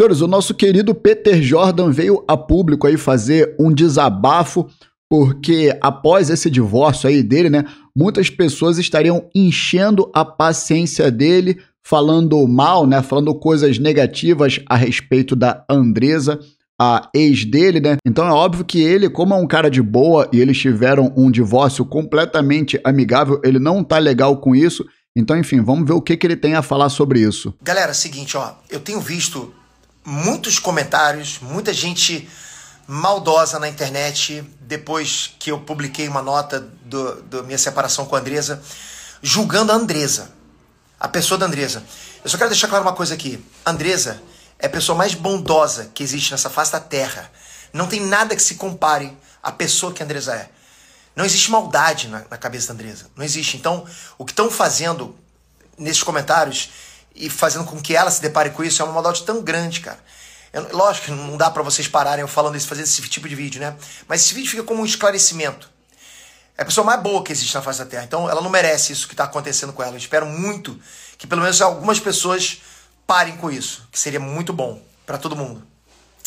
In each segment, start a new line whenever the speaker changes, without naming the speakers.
Senhores, o nosso querido Peter Jordan veio a público aí fazer um desabafo, porque após esse divórcio aí dele, né, muitas pessoas estariam enchendo a paciência dele, falando mal, né, falando coisas negativas a respeito da Andresa, a ex dele, né? Então é óbvio que ele, como é um cara de boa e eles tiveram um divórcio completamente amigável, ele não tá legal com isso. Então, enfim, vamos ver o que, que ele tem a falar sobre isso.
Galera, é seguinte, ó, eu tenho visto muitos comentários, muita gente maldosa na internet depois que eu publiquei uma nota da minha separação com a Andresa, julgando a Andresa, a pessoa da Andresa. Eu só quero deixar claro uma coisa aqui: Andresa é a pessoa mais bondosa que existe nessa face da Terra. Não tem nada que se compare à pessoa que a Andresa é. Não existe maldade na, na cabeça da Andresa. Não existe. Então, o que estão fazendo nesses comentários e fazendo com que ela se depare com isso é uma maldade tão grande, cara. Eu, lógico que não dá para vocês pararem eu falando isso, fazendo esse tipo de vídeo, né? Mas esse vídeo fica como um esclarecimento. É a pessoa mais boa que existe na face da Terra. Então ela não merece isso que está acontecendo com ela. Eu espero muito que pelo menos algumas pessoas parem com isso, que seria muito bom para todo mundo.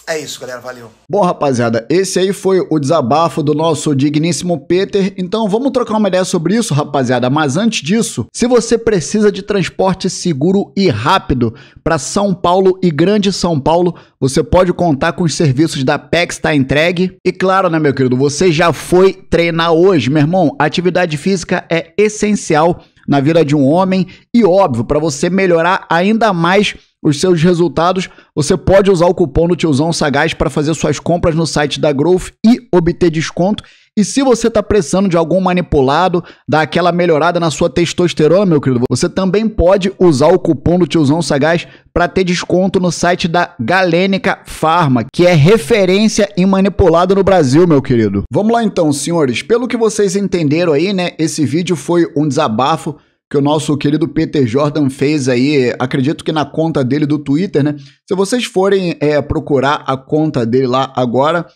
É isso, galera. Valeu.
Bom, rapaziada, esse aí foi o desabafo do nosso digníssimo Peter. Então vamos trocar uma ideia sobre isso, rapaziada. Mas antes disso, se você precisa de transporte seguro e rápido para São Paulo e Grande São Paulo, você pode contar com os serviços da PEX Tá Entregue. E claro, né, meu querido, você já foi treinar hoje, meu irmão. Atividade física é essencial na vida de um homem e óbvio para você melhorar ainda mais os seus resultados, você pode usar o cupom do Tiozão Sagaz para fazer suas compras no site da Growth e obter desconto. E se você está precisando de algum manipulado, dar aquela melhorada na sua testosterona, meu querido, você também pode usar o cupom do Tiozão Sagaz para ter desconto no site da Galênica Pharma, que é referência em manipulado no Brasil, meu querido. Vamos lá então, senhores. Pelo que vocês entenderam aí, né? Esse vídeo foi um desabafo que o nosso querido Peter Jordan fez aí, acredito que na conta dele do Twitter, né? Se vocês forem é, procurar a conta dele lá agora,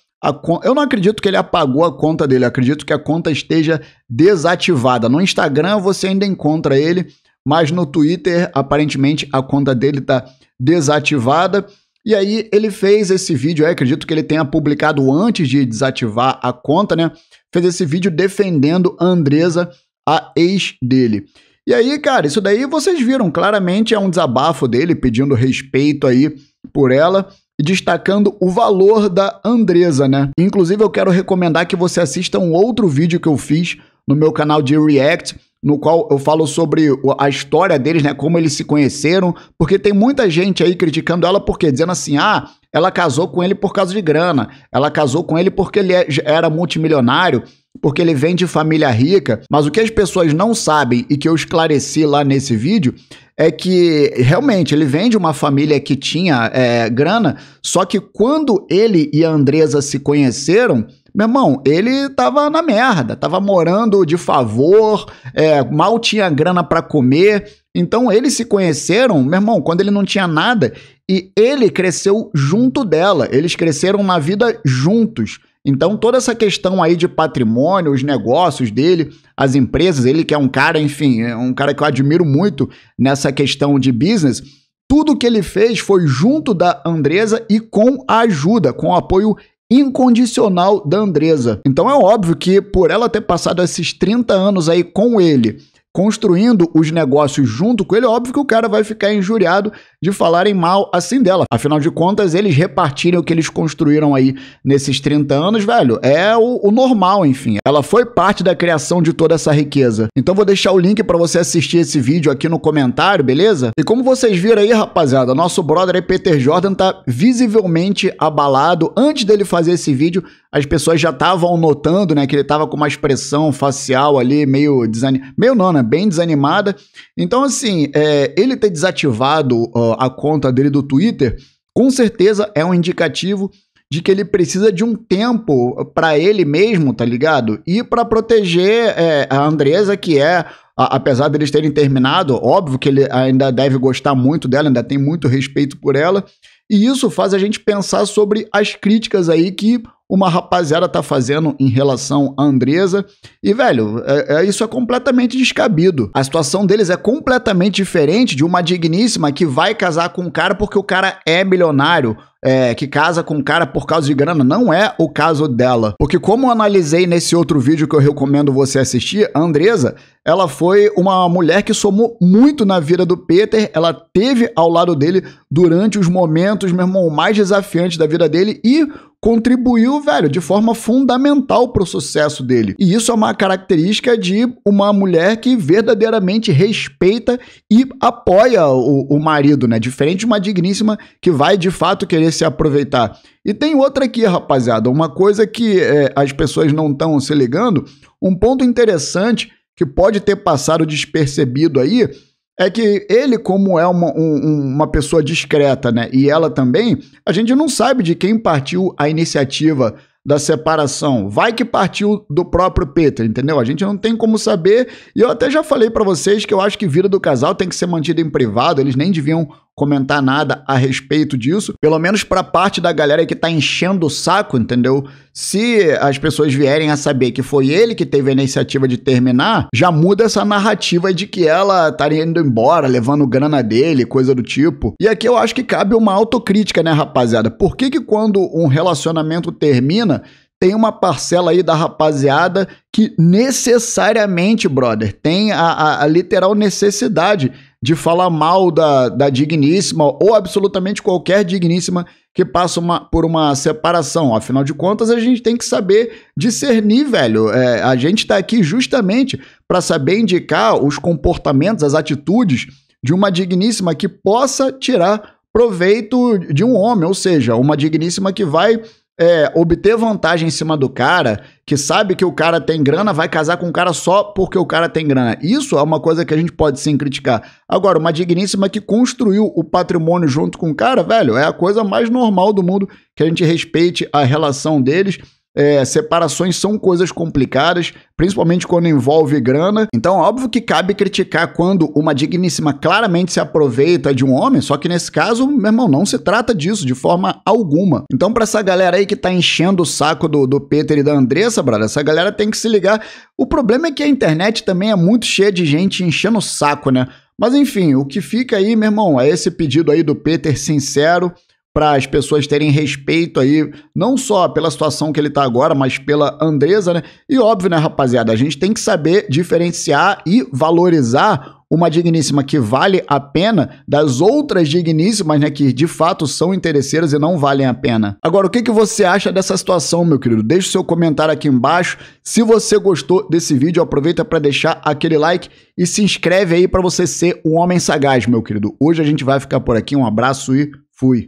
con... eu não acredito que ele apagou a conta dele, acredito que a conta esteja desativada. No Instagram você ainda encontra ele, mas no Twitter aparentemente a conta dele está desativada. E aí ele fez esse vídeo, eu acredito que ele tenha publicado antes de desativar a conta, né? Fez esse vídeo defendendo a Andresa, a ex dele. E aí, cara, isso daí vocês viram, claramente é um desabafo dele pedindo respeito aí por ela e destacando o valor da Andresa, né? Inclusive, eu quero recomendar que você assista um outro vídeo que eu fiz no meu canal de React, no qual eu falo sobre a história deles, né? Como eles se conheceram, porque tem muita gente aí criticando ela porque dizendo assim, ah, ela casou com ele por causa de grana, ela casou com ele porque ele é, era multimilionário porque ele vem de família rica, mas o que as pessoas não sabem e que eu esclareci lá nesse vídeo é que realmente ele vem de uma família que tinha é, grana, só que quando ele e a Andresa se conheceram, meu irmão, ele tava na merda, tava morando de favor, é, mal tinha grana para comer. Então eles se conheceram, meu irmão, quando ele não tinha nada, e ele cresceu junto dela. Eles cresceram na vida juntos. Então, toda essa questão aí de patrimônio, os negócios dele, as empresas, ele que é um cara, enfim, é um cara que eu admiro muito nessa questão de business, tudo que ele fez foi junto da Andresa e com a ajuda, com o apoio incondicional da Andresa. Então é óbvio que por ela ter passado esses 30 anos aí com ele construindo os negócios junto com ele, óbvio que o cara vai ficar injuriado de falarem mal assim dela. Afinal de contas, eles repartirem o que eles construíram aí nesses 30 anos, velho, é o, o normal, enfim. Ela foi parte da criação de toda essa riqueza. Então vou deixar o link para você assistir esse vídeo aqui no comentário, beleza? E como vocês viram aí, rapaziada, nosso brother aí, Peter Jordan tá visivelmente abalado. Antes dele fazer esse vídeo, as pessoas já estavam notando, né, que ele tava com uma expressão facial ali meio design, Meio não, né? bem desanimada. Então, assim, é, ele ter desativado uh, a conta dele do Twitter, com certeza é um indicativo de que ele precisa de um tempo para ele mesmo, tá ligado? E para proteger é, a Andresa, que é, a, apesar deles terem terminado, óbvio que ele ainda deve gostar muito dela, ainda tem muito respeito por ela. E isso faz a gente pensar sobre as críticas aí que uma rapaziada tá fazendo em relação à Andresa. E, velho, é, é, isso é completamente descabido. A situação deles é completamente diferente de uma digníssima que vai casar com um cara porque o cara é milionário é, que casa com um cara por causa de grana, não é o caso dela. Porque como analisei nesse outro vídeo que eu recomendo você assistir, a Andresa, ela foi uma mulher que somou muito na vida do Peter, ela teve ao lado dele durante os momentos, meu irmão, mais desafiantes da vida dele e contribuiu, velho, de forma fundamental para o sucesso dele. E isso é uma característica de uma mulher que verdadeiramente respeita e apoia o, o marido, né? Diferente de uma digníssima que vai de fato querer se aproveitar. E tem outra aqui, rapaziada, uma coisa que é, as pessoas não estão se ligando, um ponto interessante que pode ter passado despercebido aí é que ele, como é uma, um, uma pessoa discreta, né? E ela também, a gente não sabe de quem partiu a iniciativa da separação. Vai que partiu do próprio Peter, entendeu? A gente não tem como saber. E eu até já falei para vocês que eu acho que vida do casal tem que ser mantida em privado, eles nem deviam comentar nada a respeito disso, pelo menos para parte da galera que tá enchendo o saco, entendeu? Se as pessoas vierem a saber que foi ele que teve a iniciativa de terminar, já muda essa narrativa de que ela estaria tá indo embora, levando grana dele, coisa do tipo. E aqui eu acho que cabe uma autocrítica, né, rapaziada? Por que que quando um relacionamento termina, tem uma parcela aí da rapaziada que necessariamente, brother, tem a, a, a literal necessidade de falar mal da, da digníssima ou absolutamente qualquer digníssima que passa uma, por uma separação. Afinal de contas, a gente tem que saber discernir, velho. É, a gente está aqui justamente para saber indicar os comportamentos, as atitudes de uma digníssima que possa tirar proveito de um homem, ou seja, uma digníssima que vai é, obter vantagem em cima do cara, que sabe que o cara tem grana, vai casar com o cara só porque o cara tem grana. Isso é uma coisa que a gente pode sim criticar. Agora, uma digníssima que construiu o patrimônio junto com o cara, velho, é a coisa mais normal do mundo que a gente respeite a relação deles é, separações são coisas complicadas, principalmente quando envolve grana. Então, óbvio que cabe criticar quando uma digníssima claramente se aproveita de um homem, só que nesse caso, meu irmão, não se trata disso de forma alguma. Então, pra essa galera aí que tá enchendo o saco do, do Peter e da Andressa, brother, essa galera tem que se ligar. O problema é que a internet também é muito cheia de gente enchendo o saco, né? Mas enfim, o que fica aí, meu irmão, é esse pedido aí do Peter sincero para as pessoas terem respeito aí, não só pela situação que ele está agora, mas pela Andresa, né? E óbvio, né, rapaziada, a gente tem que saber diferenciar e valorizar uma digníssima que vale a pena das outras digníssimas, né, que de fato são interesseiras e não valem a pena. Agora, o que, que você acha dessa situação, meu querido? Deixe seu comentário aqui embaixo. Se você gostou desse vídeo, aproveita para deixar aquele like e se inscreve aí para você ser um homem sagaz, meu querido. Hoje a gente vai ficar por aqui. Um abraço e fui.